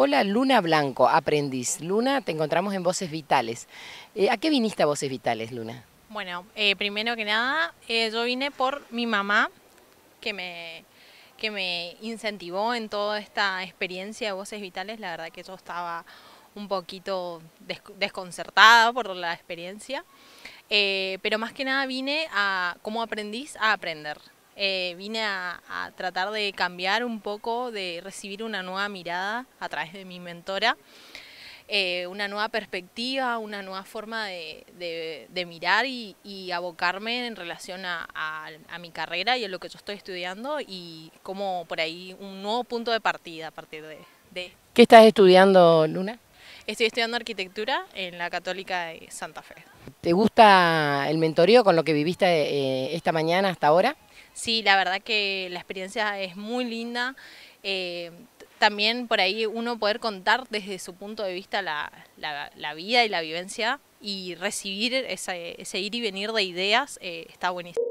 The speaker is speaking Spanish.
Hola Luna Blanco, aprendiz. Luna, te encontramos en Voces Vitales. Eh, ¿A qué viniste a Voces Vitales, Luna? Bueno, eh, primero que nada, eh, yo vine por mi mamá, que me, que me incentivó en toda esta experiencia de Voces Vitales. La verdad que yo estaba un poquito desconcertada por la experiencia. pero más que nada vine a, como aprendiz a aprender. Eh, vine a, tratar de cambiar un poco, de recibir una nueva mirada a través de mi mentora, eh, una nueva perspectiva, una nueva forma de, mirar y, abocarme en relación a, mi carrera y a lo que yo estoy estudiando y como por ahí un nuevo punto de partida a partir de... ¿Qué estás estudiando, Luna? Estoy estudiando arquitectura en la Católica de Santa Fe. ¿Te gusta el mentorío con lo que viviste eh, esta mañana hasta ahora? Sí, la verdad que la experiencia es muy linda. Eh, también por ahí uno poder contar desde su punto de vista la, la, vida y la vivencia y recibir ese, ir y venir de ideas eh, está buenísimo.